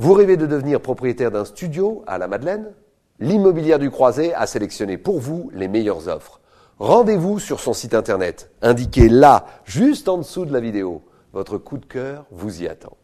Vous rêvez de devenir propriétaire d'un studio à la Madeleine L'immobilière du Croisé a sélectionné pour vous les meilleures offres. Rendez-vous sur son site internet, indiqué là, juste en dessous de la vidéo. Votre coup de cœur vous y attend.